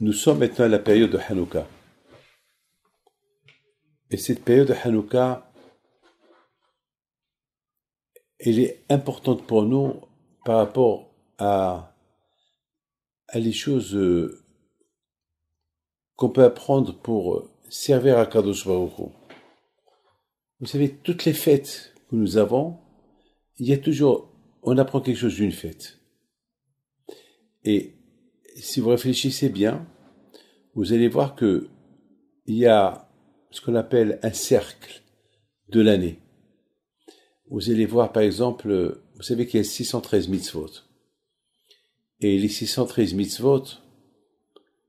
Nous sommes maintenant à la période de Hanouka. Et cette période de Hanouka, elle est importante pour nous par rapport à, à les choses euh, qu'on peut apprendre pour euh, servir à Kadosh Baruch Vous savez, toutes les fêtes que nous avons, il y a toujours, on apprend quelque chose d'une fête. Et si vous réfléchissez bien, vous allez voir que il y a ce qu'on appelle un cercle de l'année. Vous allez voir, par exemple, euh, vous savez qu'il y a 613 mitzvot. Et les 613 mitzvot,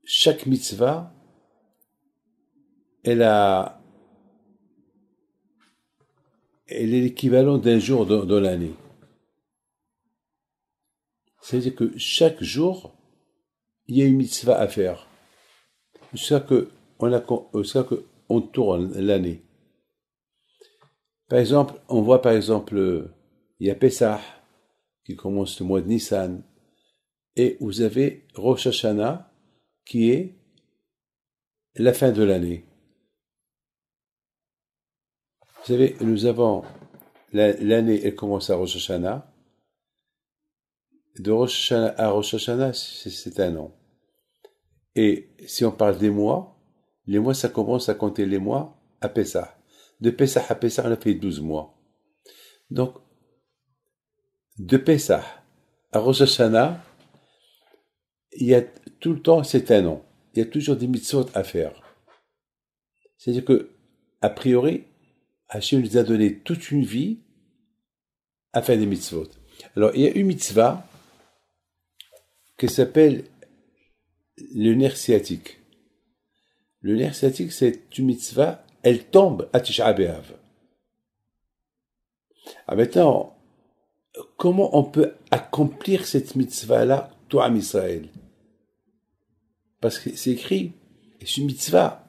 chaque mitzvah elle elle est l'équivalent d'un jour dans, l'année. C'est-à-dire que chaque jour, il y a une mitzvah à faire. C'est que on que on tourne l'année. Par exemple, on voit par exemple, euh, il y a Pessah qui commence le mois de Nissan, et vous avez Rosh Hashanah qui est la fin de l'année. Vous savez, nous avons l'année, elle commence à Rosh Hashanah. De Rosh Hashanah à Rosh Hashanah, c'est un an. Et si on parle des mois, les mois, ça commence à compter les mois à Pessah. De Pessah à Pessah, on a fait 12 mois. Donc, de Pessah à Rosh Hashanah, il y a tout le temps, c'est un an. Il y a toujours des mitzvot à faire. C'est-à-dire que, a priori, Hachim nous a donné toute une vie à faire des mitzvot. Alors, il y a une mitzvah qui s'appelle le nerf sciatique. Le nerf sciatique, c'est une mitzvah, elle tombe à Tisha B'Av. Ah, maintenant, comment on peut accomplir cette mitzvah-là, toi, Israël Parce que c'est écrit, c'est une mitzvah,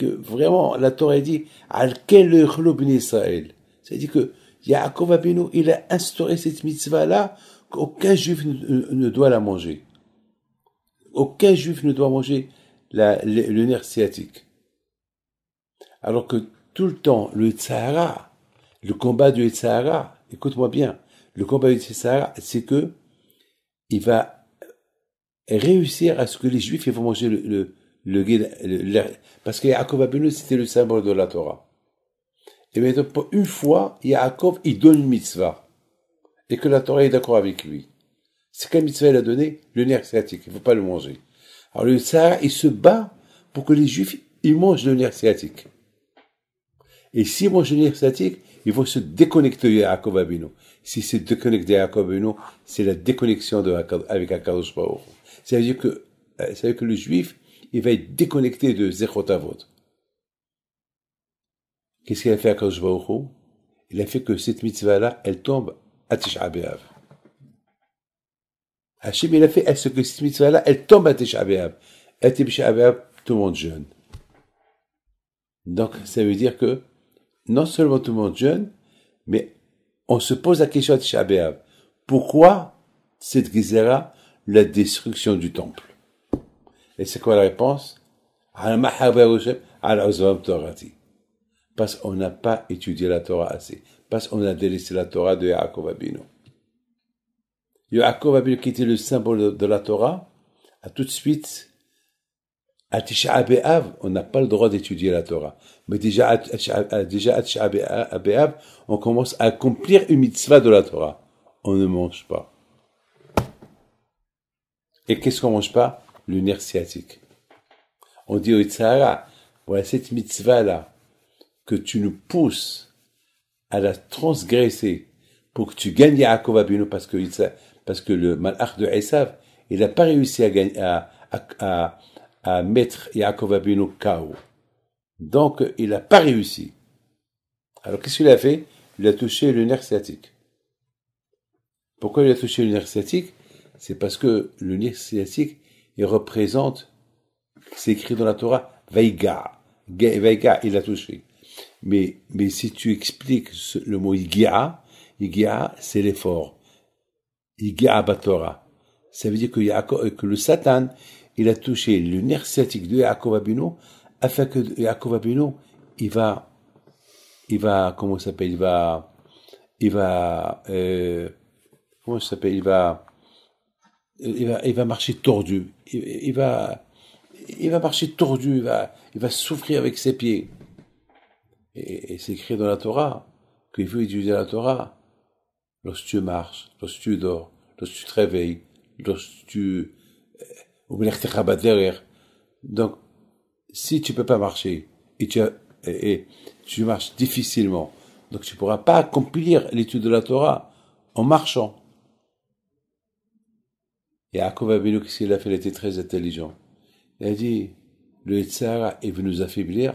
que vraiment la Torah dit al Israël. C'est-à-dire que Yaakov Abinu, il a instauré cette mitzvah-là qu'aucun juif ne, doit la manger. Aucun juif ne doit manger la, le, nerf sciatique. Alors que tout le temps, le Tzahara, le combat du Tzahara, écoute-moi bien, le combat du Tzahara, c'est que il va réussir à ce que les juifs ils vont manger le, le parce que Yaakov Abinu, c'était le symbole de la Torah. Et maintenant, pour une fois, Yaakov, il donne une mitzvah. Et que la Torah est d'accord avec lui. C'est quelle mitzvah il a donné Le nerf sciatique. Il ne faut pas le manger. Alors le Sahara, il se bat pour que les Juifs, ils mangent le nerf sciatique. Et s'ils mangent le nerf sciatique, ils vont se déconnecter de Yaakov Abinu. Si c'est déconnecté à Yaakov Abinu, c'est la déconnexion de, avec Akadosh Baruch. Ça dire que, euh, dire que le Juif, il va être déconnecté de Zechotavot. Qu'est-ce qu'il a fait à Kadosh Il a fait que cette mitzvah-là, elle tombe à Tisha B'Av. Hachim il a fait ce que cette mitzvah-là, elle tombe à Tisha B'Av. À Tisha B'Av, tout le monde jeûne. Donc, ça veut dire que non seulement tout le monde jeûne, mais on se pose la question à Tisha Pourquoi cette gizera, la destruction du temple et c'est quoi la réponse Parce qu'on n'a pas étudié la Torah assez. Parce qu'on a délaissé la Torah de Yaakov Abino. Yaakov Abino, qui était le symbole de la Torah, a tout de suite, on n'a pas le droit d'étudier la Torah. Mais déjà à on commence à accomplir une mitzvah de la Torah. On ne mange pas. Et qu'est-ce qu'on mange pas le sciatique. On dit au Yitzhara, voilà cette mitzvah-là, que tu nous pousses à la transgresser pour que tu gagnes Yaakov Abinu parce que, parce que le malach de Esav, il n'a pas réussi à, gagner, à, à, à, mettre Yaakov KO. Donc, il n'a pas réussi. Alors, qu'est-ce qu'il a fait Il a touché le nerf sciatique. Pourquoi il a touché le nerf sciatique C'est parce que le nerf sciatique, il représente, c'est écrit dans la Torah, Veiga. Veiga, il a touché. Mais, mais si tu expliques le mot Igia, Igia, c'est l'effort. Igia Batora. Ça veut dire euh, que, le Satan, il a touché le nerf sciatique de Yaakov Abino, afin que Yaakov Abino, il va, il va, comment s'appelle, il va, il va, euh, comment s'appelle, il va, il va, marcher tordu. Il, va, il va marcher tordu. Il va, il va souffrir avec ses pieds. Et, et c'est écrit dans la Torah qu'il faut étudier la Torah. Lorsque tu marches, lorsque tu dors, lorsque tu te réveilles, lorsque tu euh, derrière. Donc, si tu peux pas marcher et tu, et tu marches difficilement, donc tu pourras pas accomplir l'étude de la Torah en marchant. Et Yaakov quoi quest qu'il a fait Il était très intelligent. Il a dit, le Tsar, il veut nous affaiblir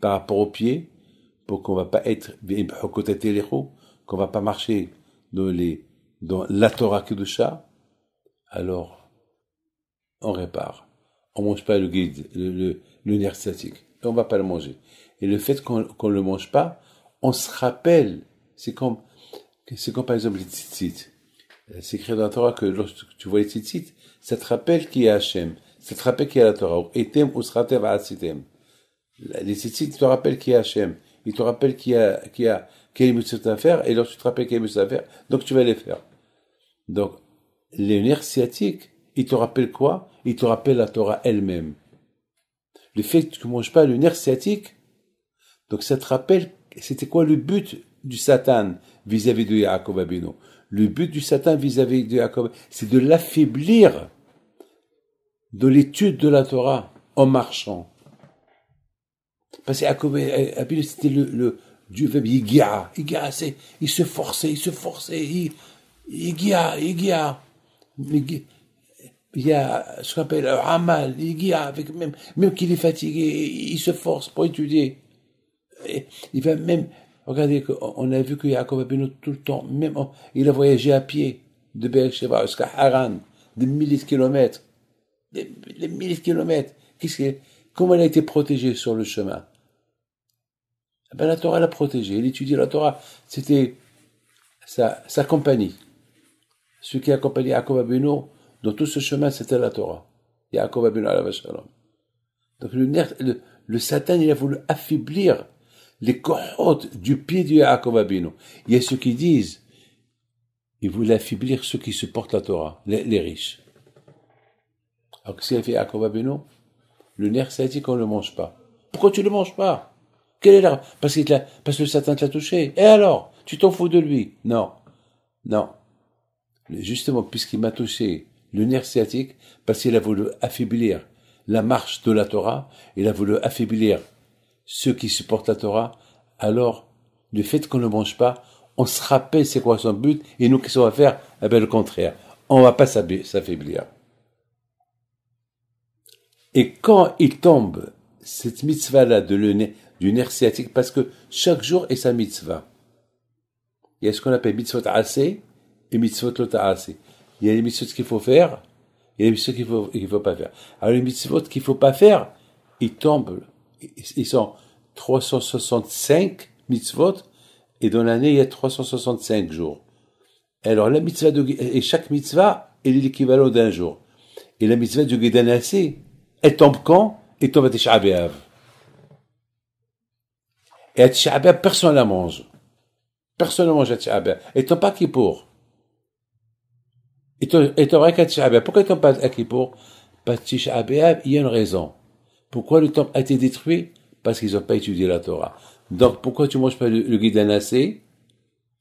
par rapport aux pieds, pour qu'on va pas être, au côté qu'on va pas marcher dans les, dans la Torah Kedusha, alors, on répare. On mange pas le guide, le, le, nerf statique. Et on va pas le manger. Et le fait qu'on ne le mange pas, on se rappelle. C'est comme, c'est comme par exemple les tzitzit c'est écrit dans la Torah que lorsque tu vois les tzitzit, ça te rappelle qui est a Hachem, ça te rappelle qui est la Torah. Etem usratev asitem. Les tzitzit te rappellent qu'il y a Hachem, ils te rappellent qu'il y a, qu'il a, qui a une à faire, et lorsque tu te rappelles qu'il y faire, donc tu vas les faire. Donc, les nerfs sciatiques, ils te rappellent quoi Ils te rappellent la Torah elle-même. Le fait que tu ne manges pas le nerf sciatique, donc ça te rappelle, c'était quoi le but du Satan vis-à-vis de Yaakov Abino le but du Satan vis-à-vis de Jacob, c'est de l'affaiblir de l'étude de la Torah en marchant. Parce que Jacob, euh, euh, c'était le, le Dieu il se forçait, il se forçait, il, Igia, Igia. Il y a ce qu'on appelle Hamal, Igia, avec même, même qu'il est fatigué, il se force pour étudier. Il va même Regardez on a vu que Yaakov Abino tout le temps, même, oh, il a voyagé à pied de Sheva jusqu'à Haran, des milliers de kilomètres. Des, milliers de kilomètres. Qu'est-ce comment il a été protégé sur le chemin? Eh ben, la Torah l'a protégé. Il étudiait la Torah. C'était sa, compagnie. Ce qui accompagnait Yaakov Abino dans tout ce chemin, c'était la Torah. Yaakov Abino, la Donc, le Satan, il a voulu affaiblir les cohortes du pied du Yaakov Il y a ceux qui disent, il voulaient affaiblir ceux qui supportent la Torah, les, riches. Alors que s'il a fait Yaakov le nerf sciatique on ne le mange pas. Pourquoi tu ne le manges pas Quelle est la... Parce, que parce que le Satan t'a touché. Et alors Tu t'en fous de lui Non. Non. Justement, puisqu'il m'a touché le nerf sciatique, parce qu'il a voulu affaiblir la marche de la Torah, il a voulu affaiblir ceux qui supportent la Torah, alors du fait qu'on ne mange pas, on se rappelle c'est quoi son but, et nous, qu'est-ce qu'on va faire Eh bien, le contraire. On va pas s'affaiblir. Et quand il tombe, cette mitzvah-là de le nez, du nerf sciatique, parce que chaque jour est sa mitzvah. Il y a ce qu'on appelle mitzvot assez et mitzvot lota assez. Il y a les mitzvot qu'il faut faire, il y a les mitzvot qu'il ne faut, pas faire. Alors les mitzvot qu'il ne faut pas faire, ils tombent ils sont 365 mitzvot, et dans l'année, il y a 365 jours. Alors, la mitzvah et chaque mitzvah est l'équivalent d'un jour. Et la mitzvah du Gédanassé, elle tombe quand Elle tombe à Tisha Et à Tisha personne ne la mange. Personne ne mange à Tisha Elle tombe pas à Kippour. Elle tombe à Tisha Pourquoi elle tombe pas à Kippour Parce que Tisha il y a une raison. Pourquoi le temple a été détruit Parce qu'ils n'ont pas étudié la Torah. Donc pourquoi tu manges pas le, le guide d'Anassé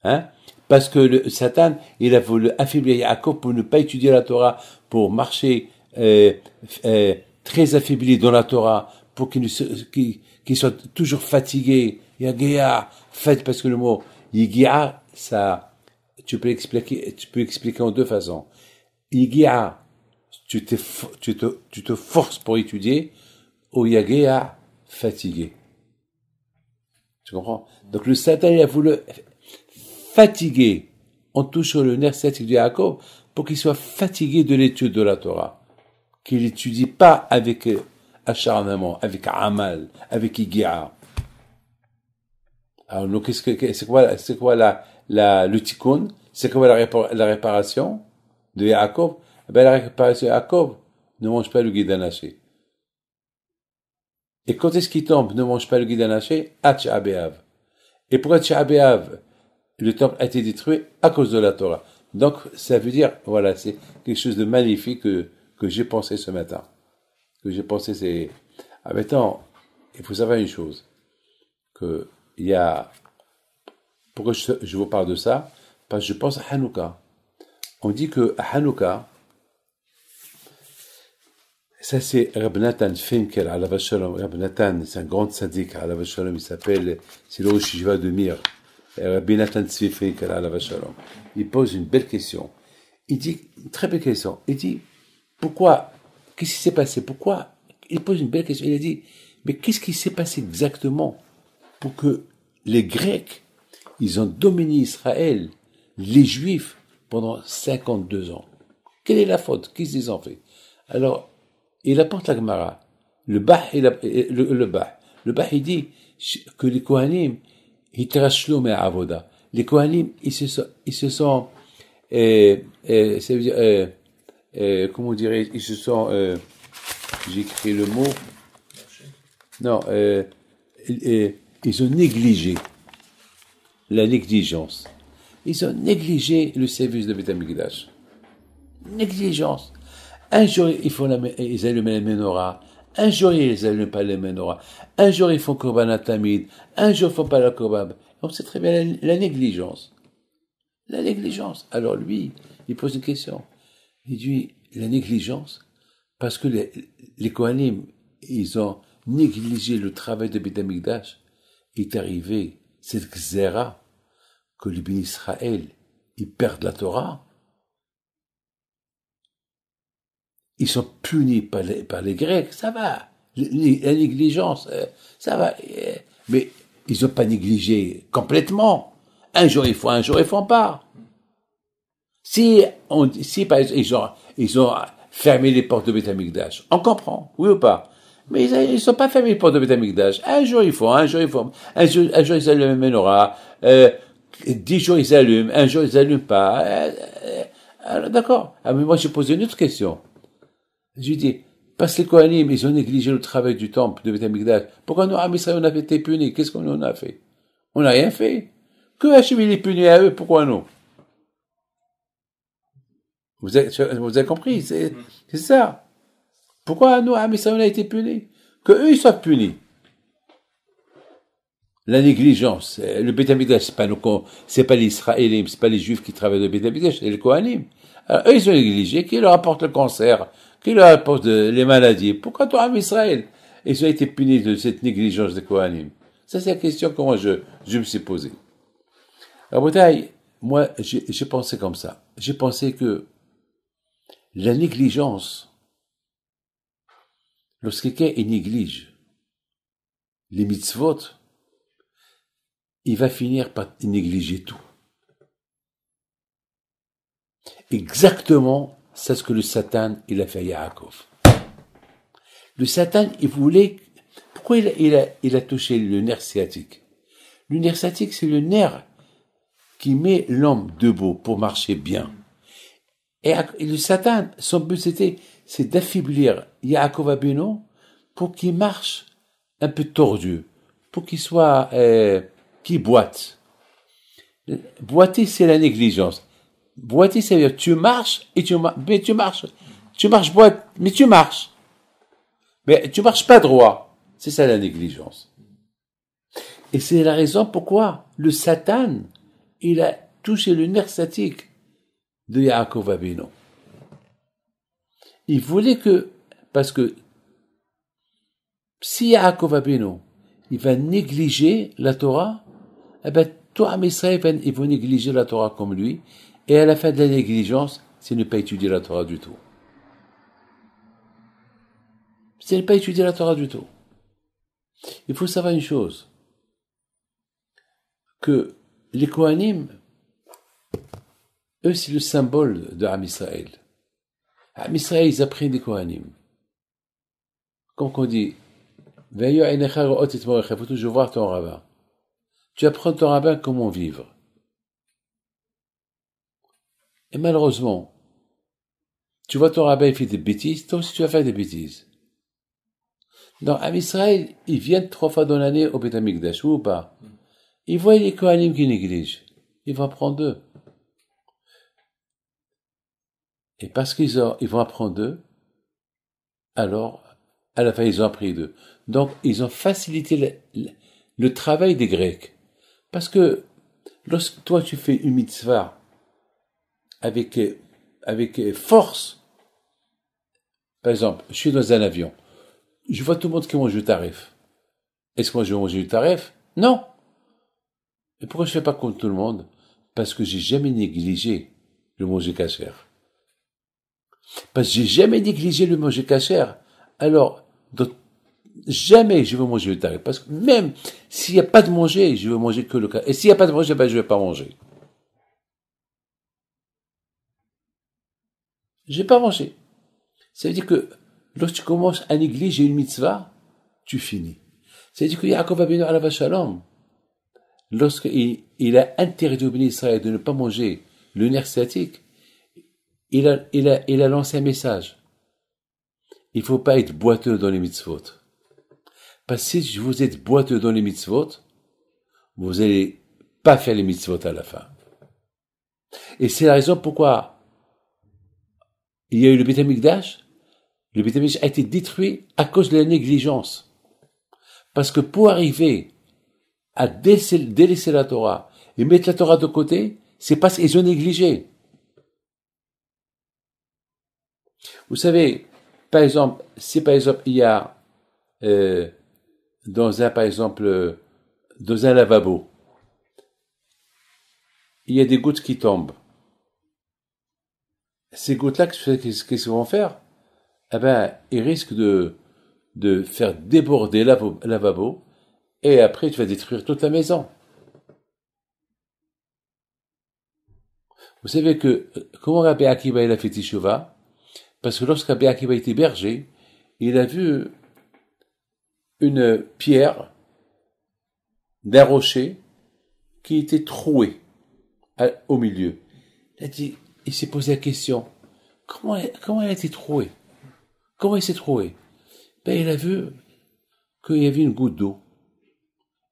Hein Parce que le Satan, il a voulu affaiblir Yaakov pour ne pas étudier la Torah, pour marcher euh, euh, très affaibli dans la Torah, pour qu'il soit toujours fatigué. Yagia, faites parce que le mot Yigia, ça, tu peux expliquer, tu peux expliquer en deux façons. Yigia, tu, tu te forces pour étudier, Yagéa, fatigué. Tu comprends Donc le Satan, il a voulu fatiguer, en touchant le nerf sciatique de Jacob, pour qu'il soit fatigué de l'étude de la Torah. Qu'il n'étudie pas avec euh, acharnement, avec amal, avec igia. Alors, donc, c'est -ce quoi, c'est quoi la, la, le tikkun? C'est quoi la, réparation de Yaakov? Eh ben, la réparation de Yaakov ne mange pas le guidanaché. Et quand est-ce qu'il tombe Ne mange pas le guide Et pourquoi Tcha'abeav Le temple a été détruit à cause de la Torah. Donc, ça veut dire, voilà, c'est quelque chose de magnifique que, que j'ai pensé ce matin. Que j'ai pensé, c'est. Ah, maintenant, il faut savoir une chose. Que, il y a. Pourquoi je, vous parle de ça Parce que je pense à Hanouka. On dit que à Hanouka, ça, c'est Rabnatan Finkel, à la Vachalom. Rabnatan, c'est un grand syndic, à la Vachalom. Il s'appelle, c'est le Shiva de Mir. Rabnatan Finkel, à la Vachalom. Il pose une belle question. Il dit, une très belle question. Il dit, pourquoi, qu'est-ce qui s'est passé? Pourquoi? Il pose une belle question. Il a dit, mais qu'est-ce qui s'est passé exactement pour que les Grecs, ils ont dominé Israël, les Juifs, pendant 52 ans? Quelle est la faute? Qu'est-ce qu'ils ont fait? Alors, il apporte la Gemara. Le Bah, il le, le il dit que les Kohanim, ils avoda. Les Kohanim, ils se sont, ils se sont, euh, euh, euh, comment dirais ils se sont, j'écris le mot, non, ils ont négligé la négligence. Ils ont négligé le service de Bétamigdash. Négligence. Un jour, ils, font la, ils allument les menorah, Un jour, ils n'allument pas les menorah. Un jour, ils font Korban Atamid. Un jour, ils font pas la Korban. Donc, c'est très bien la, négligence. La négligence. Alors lui, il pose une question. Il dit, la négligence, parce que les, les Kohanim, ils ont négligé le travail de Bidamigdash. Est arrivé cette xéra que les Israël, ils perdent la Torah ils sont punis par les, par les Grecs, ça va. La négligence, euh, ça va. Euh, mais ils n'ont pas négligé complètement. Un jour ils font, un jour ils font pas. Si, ils ont, fermé les portes de d'âge, on comprend, oui ou pas mais ils ne sont pas fermés portes de d'âge. Un jour ils font, un jour ils font, un jour, un jour ils allument menorah, euh, dix jours ils allument, un jour ils allument pas. d'accord. Ah, mais moi j'ai posé une autre question. J'ai dit, parce que les Kohanim, ils ont négligé le travail du temple de Beth Pourquoi nous, Am on a été punis Qu'est-ce qu'on a fait On n'a rien fait. Que Hachim, il est puni à eux, pourquoi nous vous avez, compris, c'est ça. Pourquoi nous, Am on a été punis Que eux, ils soient punis. La négligence, euh, le Beth c'est pas pas les ce n'est pas les Juifs qui travaillent le Beth c'est les Kohanim. Alors, eux, ils ont négligé, qui leur apporte le cancer qui leur apporte les maladies Pourquoi toi, Israël Et cela a été puni de cette négligence de Kohanim. Ça, c'est la question que moi, je, me suis posée. à Bouteille, moi, j'ai pensé comme ça. J'ai pensé que la négligence, lorsque quelqu'un néglige les mitzvot, il va finir par négliger tout. Exactement c'est ce que le Satan, il a fait à Yaakov. Le Satan, il voulait... Pourquoi il a, touché le nerf sciatique Le nerf sciatique, c'est le nerf qui met l'homme debout pour marcher bien. Et, le Satan, son but, c'était c'est d'affaiblir Yaakov Abeno pour qu'il marche un peu tordu, pour qu'il soit... Euh, qui boite. Boiter, c'est la négligence. Boiter, ça veut dire tu marches et tu, mais tu marches. Tu marches boite, mais tu marches. Mais tu marches pas droit. C'est ça la négligence. Et c'est la raison pourquoi le Satan, il a touché le nerf statique de Yaakov Abino. Il voulait que, parce que si Yaakov Abino, il va négliger la Torah, eh ben, toi, Israël, ils vont négliger la Torah comme lui, et à la fin de la négligence, c'est ne pas étudier la Torah du tout. C'est ne pas étudier la Torah du tout. Il faut savoir une chose, que les Kohanim, eux, c'est le symbole de Amisraël. Israël. ils apprennent les Kohanim. Quand on dit, il faut toujours voir ton rabbin. Tu apprends ton rabbin comment vivre malheureusement, tu vois ton rabbin fait des bêtises, toi aussi tu vas faire des bêtises. Dans Israël, ils viennent trois fois dans l'année au Bétamikdash, ou pas Ils voient les Kohanim qui négligent. Ils vont apprendre d'eux. Et parce qu'ils ils vont apprendre d'eux, alors, à la fin, ils ont appris d'eux. Donc, ils ont facilité le, le travail des Grecs. Parce que, lorsque toi, tu fais une mitzvah, avec, euh, avec euh, force. Par exemple, je suis dans un avion. Je vois tout le monde qui mange le tarif. Est-ce que moi je vais manger le tarif Non. Et pourquoi je ne fais pas contre tout le monde Parce que j'ai jamais négligé le manger cachère. Parce que j'ai jamais négligé le manger cachère. Alors, jamais je veux manger le tarif. Parce que même s'il n'y a pas de manger, je veux manger que le cas. Et s'il n'y a pas de manger, ben, je ne vais pas manger. j'ai pas mangé. Ça veut dire que lorsque tu commences à négliger une mitzvah, tu finis. Ça veut dire que Yaakov Abinu Alava Shalom, lorsqu'il il a interdit au béni de ne pas manger le nerf il a, il a, il a lancé un message. Il ne faut pas être boiteux dans les mitzvot. Parce que si vous êtes boiteux dans les mitzvot, vous n'allez pas faire les mitzvot à la fin. Et c'est la raison pourquoi il y a eu le Beth Le Beth a été détruit à cause de la négligence. Parce que pour arriver à délaisser la Torah et mettre la Torah de côté, c'est parce qu'ils ont négligé. Vous savez, par exemple, si par exemple il y a euh, dans un par exemple euh, dans un lavabo, il y a des gouttes qui tombent ces gouttes-là, qu'est-ce qu'ils vont faire Eh ben, ils risquent de, de faire déborder la lavabo, et après, tu vas détruire toute la maison. Vous savez que, euh, comment Rabbi Akiba a fait Parce que lorsqu'Akiba Akiva était berger, il a vu une pierre d'un rocher qui était trouée euh, au milieu. Il a dit, il s'est posé la question, comment, elle a été trouée Comment elle s'est trouée Ben, il a vu qu'il y avait une goutte d'eau.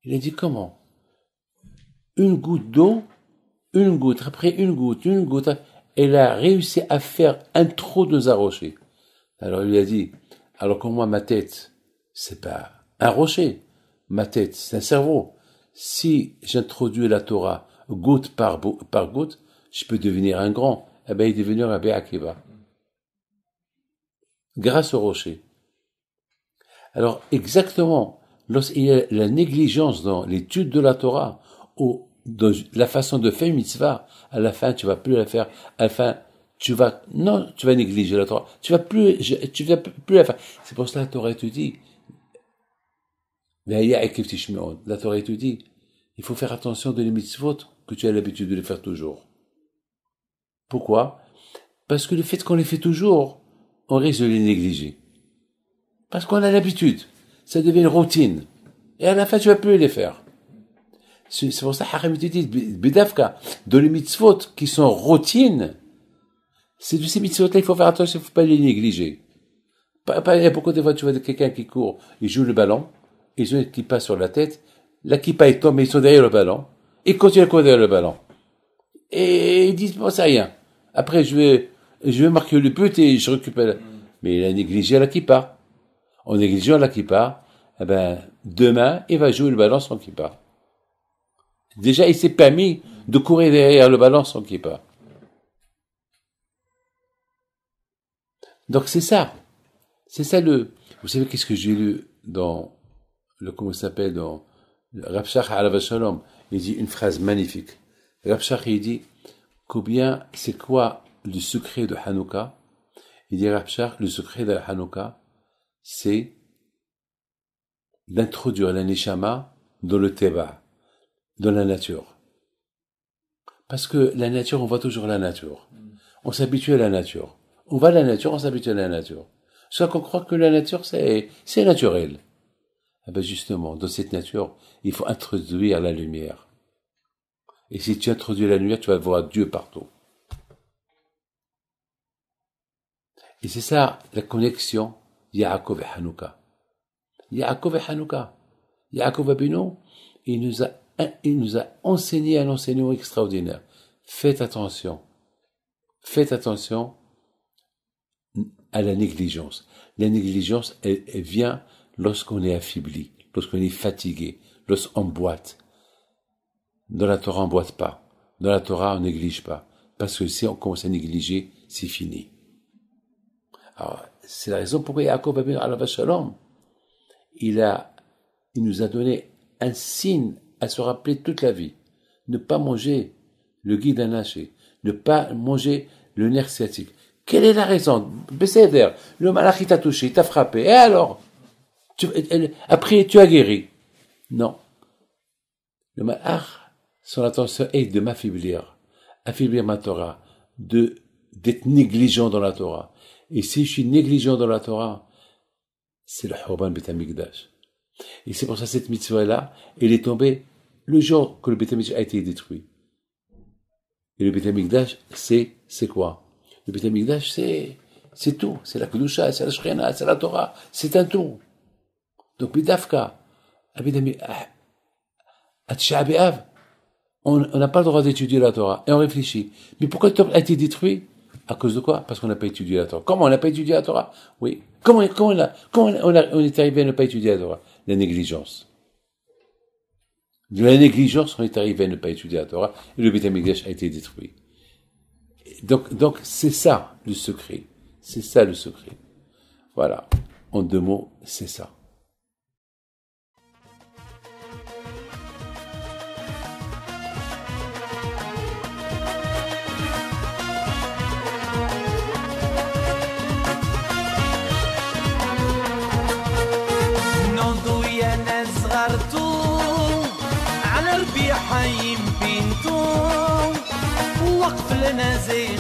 Il a dit, comment Une goutte d'eau, une goutte, après une goutte, une goutte. Elle a réussi à faire un trou dans un rocher. Alors il lui a dit, alors que moi, ma tête, c'est pas un rocher. Ma tête, c'est un cerveau. Si j'introduis la Torah goutte par goutte, je peux devenir un grand. et eh bien, il est devenu Béa Akiva. Grâce au rocher. Alors, exactement, lorsqu'il y a la négligence dans l'étude de la Torah, ou dans la façon de faire mitzvah, à la fin, tu vas plus la faire, à la fin, tu vas, non, tu vas négliger la Torah, tu vas plus, tu vas plus la faire. C'est pour cela que la Torah te dit, la Torah te dit, il faut faire attention de les mitzvot que tu as l'habitude de les faire toujours. Pourquoi Parce que le fait qu'on les fait toujours, on risque de les négliger. Parce qu'on a l'habitude, ça devient une routine. Et à la fin, tu vas plus les faire. C'est pour ça que te dit, Bidafka, dans les mitzvot qui sont routines, c'est de ces mitzvot-là qu'il faut faire attention, il ne faut pas les négliger. Pourquoi des fois tu vois quelqu'un qui court, il joue le ballon, ils ont une kippa sur la tête, la kippa est tombée, ils sont derrière le ballon, il continue à courir derrière le ballon et il dit, bon, ça rien. Après, je vais, je vais marquer le but et je récupère. Mais il a négligé la kippa. En négligeant la kippa, eh ben, demain, il va jouer le ballon sans part Déjà, il s'est permis de courir derrière le ballon sans kippa. Donc, c'est ça. C'est ça le, vous savez qu'est-ce que j'ai lu dans le, comment s'appelle, dans Rabshah al Il dit une phrase magnifique. Rabshakh, il dit combien, c'est quoi le secret de Hanouka Il dit Rabshakh, le secret de Hanouka, c'est d'introduire la dans le teba, dans la nature. Parce que la nature, on voit toujours la nature. On s'habitue à la nature. On voit la nature, on s'habitue à la nature. Soit qu'on croit que la nature, c'est, c'est naturel. Ah ben justement, dans cette nature, il faut introduire la lumière. Et si tu introduis la nuit, tu vas voir Dieu partout. Et c'est ça la connexion Yaakov et Hanouka. Yaakov et Hanouka. Yaakov Abinon, il nous a, il nous a enseigné un enseignement extraordinaire. Faites attention. Faites attention à la négligence. La négligence, elle vient lorsqu'on est affaibli, lorsqu'on est fatigué, lorsqu'on boite. Dans la Torah, on ne boite pas. Dans la Torah, on néglige pas. Parce que si on commence à négliger, c'est fini. Alors, c'est la raison pourquoi Yaakov Abin Shalom, il, a, il nous a donné un signe à se rappeler toute la vie. Ne pas manger le guide d'un Ne pas manger le nerf sciatique. Quelle est la raison Le le qui t'a touché, t'a frappé. Et alors tu, Après, tu as guéri. Non. Le malach son intention est de m'affaiblir, affaiblir ma Torah, de d'être négligent dans la Torah. Et si je suis négligent dans la Torah, c'est le Horban Betamikdash. Et c'est pour ça que cette mitzvah-là, elle est tombée le jour que le Betamikdash a été détruit. Et le Betamikdash, c'est, c'est quoi Le Betamikdash, c'est, c'est tout. C'est la Kudusha, c'est la Shrena, c'est la Torah, c'est un tout. Donc, Bidafka, Abidami, Atshabiav, ah, on n'a pas le droit d'étudier la Torah. Et on réfléchit. Mais pourquoi le temple a été détruit À cause de quoi Parce qu'on n'a pas étudié la Torah. Comment on n'a pas étudié la Torah Oui. Comment, comment, on, a, comment on, est arrivé à ne pas étudier la Torah La négligence. De la négligence, on est arrivé à ne pas étudier la Torah et le Beth a été détruit. Donc, donc c'est ça le secret. C'est ça le secret. Voilà. En deux mots, c'est ça. prazer.